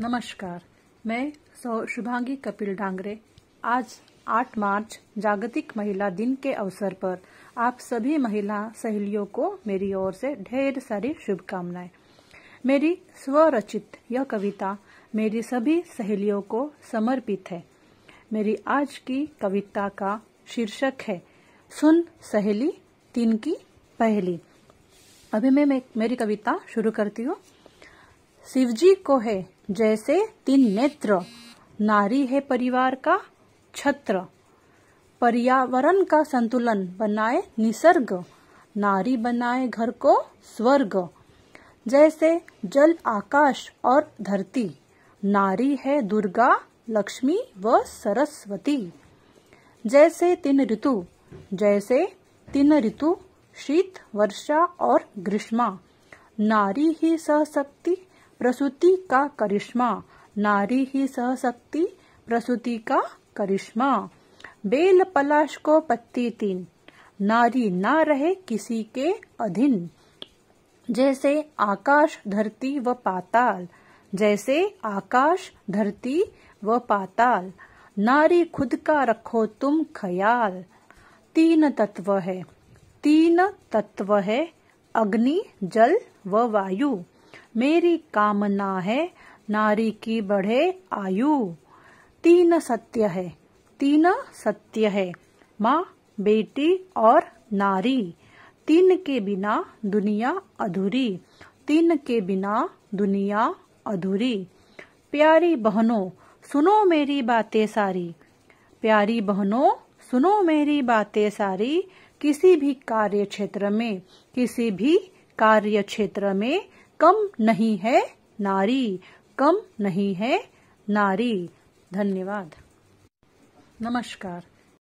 नमस्कार मैं शुभांगी कपिल डांगरे आज 8 मार्च जागतिक महिला दिन के अवसर पर आप सभी महिला सहेलियों को मेरी ओर से ढेर सारी शुभकामनाएं मेरी स्वरचित यह कविता मेरी सभी सहेलियों को समर्पित है मेरी आज की कविता का शीर्षक है सुन सहेली तीन की पहली अभी मैं मेरी कविता शुरू करती हूँ शिवजी को है जैसे तीन नेत्र नारी है परिवार का छत्र पर्यावरण का संतुलन बनाए निसर्ग नारी बनाए घर को स्वर्ग जैसे जल आकाश और धरती नारी है दुर्गा लक्ष्मी व सरस्वती जैसे तीन ऋतु जैसे तीन ऋतु शीत वर्षा और ग्रीष्मा नारी ही सहशक्ति प्रसूति का करिश्मा नारी ही सह सकती प्रसूति का करिश्मा बेल पलाश को पत्ती तीन नारी ना रहे किसी के अधीन जैसे आकाश धरती व पाताल जैसे आकाश धरती व पाताल नारी खुद का रखो तुम ख्याल तीन तत्व है तीन तत्व है अग्नि जल व वायु मेरी कामना है नारी की बढ़े आयु तीन सत्य है तीन सत्य है माँ बेटी और नारी तीन के बिना दुनिया अधूरी तीन के बिना दुनिया अधूरी प्यारी बहनों सुनो मेरी बातें सारी प्यारी बहनों सुनो मेरी बातें सारी किसी भी कार्य क्षेत्र में किसी भी कार्य क्षेत्र में कम नहीं है नारी कम नहीं है नारी धन्यवाद नमस्कार